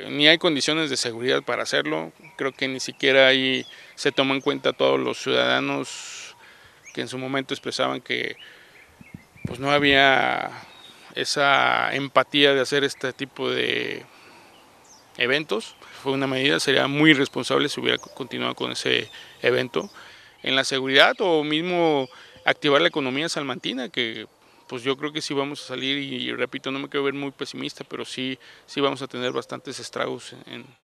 Eh, ni hay condiciones de seguridad para hacerlo, creo que ni siquiera ahí se toma en cuenta todos los ciudadanos que en su momento expresaban que pues no había esa empatía de hacer este tipo de eventos. Fue una medida, sería muy irresponsable si hubiera continuado con ese evento. En la seguridad o mismo activar la economía salmantina, que pues yo creo que sí vamos a salir y, repito, no me quiero ver muy pesimista, pero sí, sí vamos a tener bastantes estragos en,